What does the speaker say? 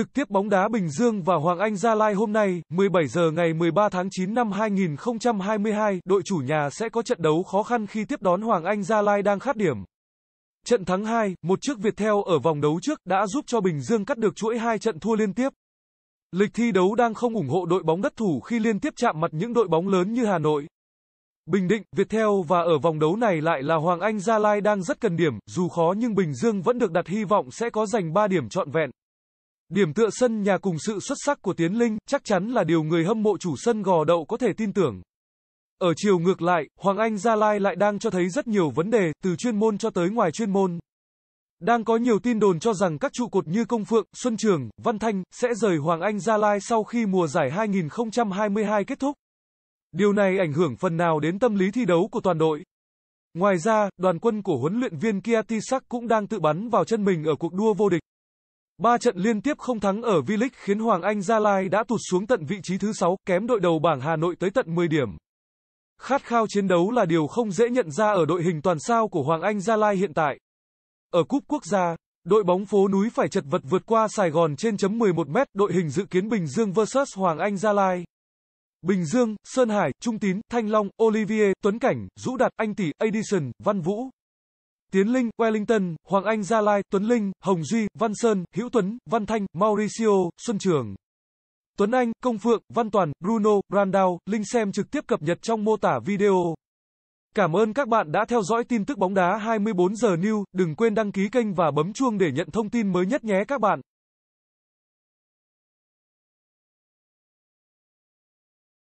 Trực tiếp bóng đá Bình Dương và Hoàng Anh Gia Lai hôm nay, 17 giờ ngày 13 tháng 9 năm 2022, đội chủ nhà sẽ có trận đấu khó khăn khi tiếp đón Hoàng Anh Gia Lai đang khát điểm. Trận thắng 2, một trước Viettel ở vòng đấu trước đã giúp cho Bình Dương cắt được chuỗi hai trận thua liên tiếp. Lịch thi đấu đang không ủng hộ đội bóng đất thủ khi liên tiếp chạm mặt những đội bóng lớn như Hà Nội, Bình Định, Viettel và ở vòng đấu này lại là Hoàng Anh Gia Lai đang rất cần điểm, dù khó nhưng Bình Dương vẫn được đặt hy vọng sẽ có giành 3 điểm trọn vẹn. Điểm tựa sân nhà cùng sự xuất sắc của Tiến Linh chắc chắn là điều người hâm mộ chủ sân gò đậu có thể tin tưởng. Ở chiều ngược lại, Hoàng Anh Gia Lai lại đang cho thấy rất nhiều vấn đề, từ chuyên môn cho tới ngoài chuyên môn. Đang có nhiều tin đồn cho rằng các trụ cột như Công Phượng, Xuân Trường, Văn Thanh sẽ rời Hoàng Anh Gia Lai sau khi mùa giải 2022 kết thúc. Điều này ảnh hưởng phần nào đến tâm lý thi đấu của toàn đội. Ngoài ra, đoàn quân của huấn luyện viên kia Kiatisak cũng đang tự bắn vào chân mình ở cuộc đua vô địch ba trận liên tiếp không thắng ở V-League khiến Hoàng Anh Gia Lai đã tụt xuống tận vị trí thứ 6, kém đội đầu bảng Hà Nội tới tận 10 điểm. Khát khao chiến đấu là điều không dễ nhận ra ở đội hình toàn sao của Hoàng Anh Gia Lai hiện tại. Ở Cúp Quốc gia, đội bóng phố núi phải chật vật vượt qua Sài Gòn trên chấm 11 mét, đội hình dự kiến Bình Dương vs Hoàng Anh Gia Lai. Bình Dương, Sơn Hải, Trung Tín, Thanh Long, Olivier, Tuấn Cảnh, Dũ Đạt, Anh Tỷ, Edison, Văn Vũ, Tiến Linh, Wellington, Hoàng Anh Gia Lai, Tuấn Linh, Hồng Duy, Văn Sơn, Hữu Tuấn, Văn Thanh, Mauricio, Xuân Trường. Tuấn Anh, Công Phượng, Văn Toàn, Bruno, Brandao, Linh xem trực tiếp cập nhật trong mô tả video. Cảm ơn các bạn đã theo dõi tin tức bóng đá 24 giờ new, đừng quên đăng ký kênh và bấm chuông để nhận thông tin mới nhất nhé các bạn.